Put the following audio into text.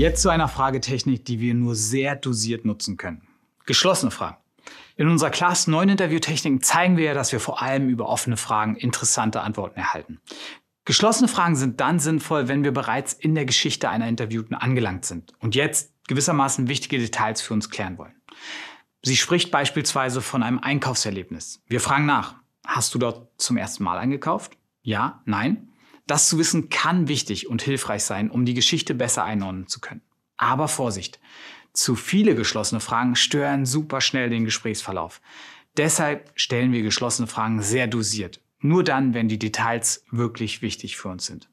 Jetzt zu einer Fragetechnik, die wir nur sehr dosiert nutzen können. Geschlossene Fragen. In unserer Class 9 Interviewtechniken zeigen wir ja, dass wir vor allem über offene Fragen interessante Antworten erhalten. Geschlossene Fragen sind dann sinnvoll, wenn wir bereits in der Geschichte einer Interviewten angelangt sind und jetzt gewissermaßen wichtige Details für uns klären wollen. Sie spricht beispielsweise von einem Einkaufserlebnis. Wir fragen nach, hast du dort zum ersten Mal eingekauft? Ja, nein. Das zu wissen kann wichtig und hilfreich sein, um die Geschichte besser einordnen zu können. Aber Vorsicht! Zu viele geschlossene Fragen stören super schnell den Gesprächsverlauf. Deshalb stellen wir geschlossene Fragen sehr dosiert. Nur dann, wenn die Details wirklich wichtig für uns sind.